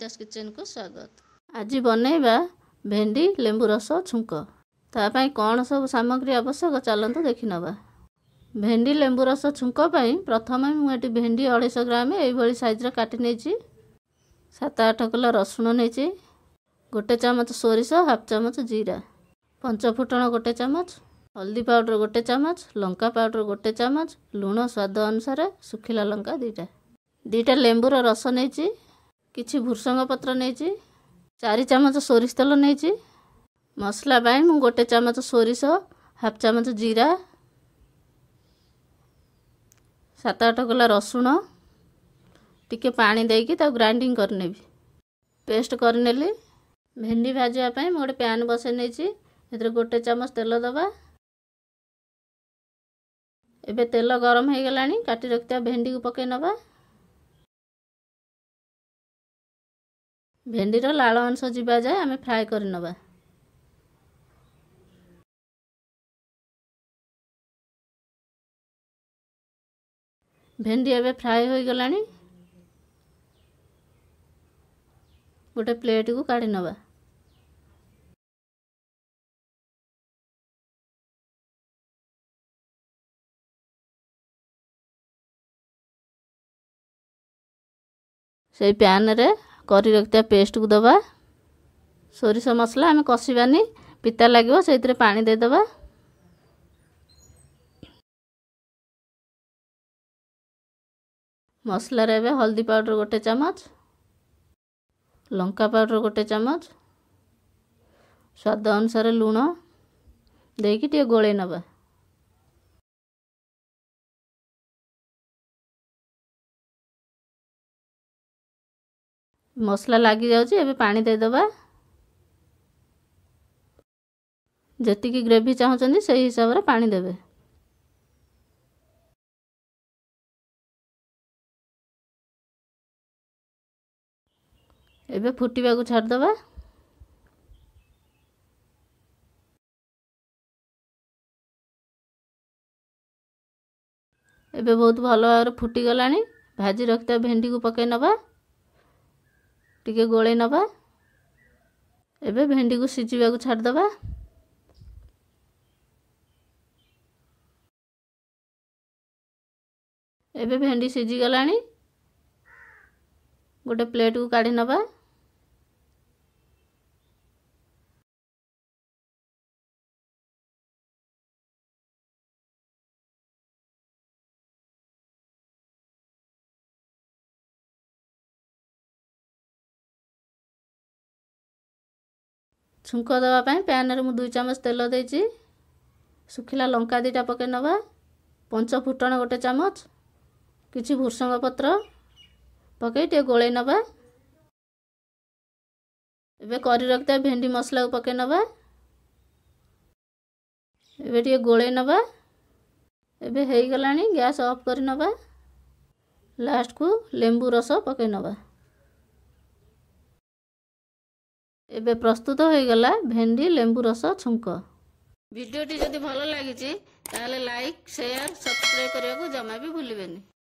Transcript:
ସବିତାସ କିଚେନକୁ ସ୍ୱାଗତ ଆଜି ବନେଇବା ଭେଣ୍ଡି ଲେମ୍ବୁ ରସ ଛୁଙ୍କ ତା ପାଇଁ କ'ଣ ସବୁ ସାମଗ୍ରୀ ଆବଶ୍ୟକ ଚାଲନ୍ତୁ ଦେଖିନେବା ଭେଣ୍ଡି ଲେମ୍ବୁ ରସ ଛୁଙ୍କ ପାଇଁ ପ୍ରଥମେ ମୁଁ ଏଠି ଭେଣ୍ଡି ଅଢ଼େଇଶହ ଗ୍ରାମ ଏଇଭଳି ସାଇଜ୍ର କାଟି ନେଇଛି ସାତ ଆଠ କିଲୋ ରସୁଣ ନେଇଛି ଗୋଟେ ଚାମଚ ସୋରିଷ ହାଫ୍ ଚାମଚ ଜିରା ପଞ୍ଚ ଫୁଟଣ ଗୋଟେ ଚାମଚ ହଳଦୀ ପାଉଡ଼ର ଗୋଟେ ଚାମଚ ଲଙ୍କା ପାଉଡ଼ର ଗୋଟେ ଚାମଚ ଲୁଣ ସ୍ୱାଦ ଅନୁସାରେ ଶୁଖିଲା ଲଙ୍କା ଦୁଇଟା ଦୁଇଟା ଲେମ୍ବୁର ରସ ନେଇଛି କିଛି ଭୃସଙ୍ଗ ପତ୍ର ନେଇଛି ଚାରି ଚାମଚ ସୋରିଷ ତେଲ ନେଇଛି ମସଲା ପାଇଁ ମୁଁ ଗୋଟେ ଚାମଚ ସୋରିଷ ହାଫ୍ ଚାମଚ ଜିରା ସାତ ଆଠ ଗୋଲା ରସୁଣ ଟିକିଏ ପାଣି ଦେଇକି ତାକୁ ଗ୍ରାଇଣ୍ଡିଂ କରିନେବି ପେଷ୍ଟ କରିନେଲି ଭେଣ୍ଡି ଭାଜିବା ପାଇଁ ମୁଁ ଗୋଟେ ପ୍ୟାନ୍ ବସେଇ ନେଇଛି ସେଥିରେ ଗୋଟେ ଚାମଚ ତେଲ ଦେବା ଏବେ ତେଲ ଗରମ ହେଇଗଲାଣି କାଟି ରଖିଥିବା ଭେଣ୍ଡିକୁ ପକେଇ ନେବା ଭେଣ୍ଡିର ଲାଳ ଅଂଶ ଯିବା ଯାଏ ଆମେ ଫ୍ରାଏ କରିନେବା ଭେଣ୍ଡି ଏବେ ଫ୍ରାଏ ହୋଇଗଲାଣି ଗୋଟେ ପ୍ଲେଟ୍କୁ କାଢ଼ିନେବା ସେଇ ପ୍ୟାନ୍ରେ କରି ରଖିଥିବା ପେଷ୍ଟକୁ ଦେବା ସୋରିଷ ମସଲା ଆମେ କଷିବାନି ପିତା ଲାଗିବ ସେଇଥିରେ ପାଣି ଦେଇଦେବା ମସଲାରେ ଏବେ ହଳଦୀ ପାଉଡ଼ର ଗୋଟେ ଚାମଚ ଲଙ୍କା ପାଉଡ଼ର ଗୋଟେ ଚାମଚ ସ୍ୱାଦ ଅନୁସାରେ ଲୁଣ ଦେଇକି ଟିକେ ଗୋଳେଇ ନେବା ମସଲା ଲାଗିଯାଉଛି ଏବେ ପାଣି ଦେଇଦେବା ଯେତିକି ଗ୍ରେଭି ଚାହୁଁଛନ୍ତି ସେଇ ହିସାବରେ ପାଣି ଦେବେ ଏବେ ଫୁଟିବାକୁ ଛାଡ଼ିଦେବା ଏବେ ବହୁତ ଭଲ ଭାବରେ ଫୁଟିଗଲାଣି ଭାଜି ରଖିଥିବା ଭେଣ୍ଡିକୁ ପକାଇ ନେବା ଟିକେ ଗୋଳେଇ ନେବା ଏବେ ଭେଣ୍ଡିକୁ ସିଝିବାକୁ ଛାଡ଼ିଦେବା ଏବେ ଭେଣ୍ଡି ସିଝିଗଲାଣି ଗୋଟେ ପ୍ଲେଟ୍କୁ କାଢ଼ି ନେବା छुङ देवाई प्यान म दुई चाम तेल दिुला लङ्का दुईटा पकइ नुट गोटे चामच कि भुसँग पत्र पकेट टे गोल ए भेन्डी मसला पकै नै टे गोलगला अफ गरिन लास्टको लेम्बु रस पकइ न ଏବେ ପ୍ରସ୍ତୁତ ହୋଇଗଲା ଭେଣ୍ଡି ଲେମ୍ବୁ ରସ ଛୁଙ୍କ ଭିଡ଼ିଓଟି ଯଦି ଭଲ ଲାଗିଛି ତାହେଲେ ଲାଇକ୍ ସେୟାର୍ ସବସ୍କ୍ରାଇବ୍ କରିବାକୁ ଜମା ବି ଭୁଲିବେନି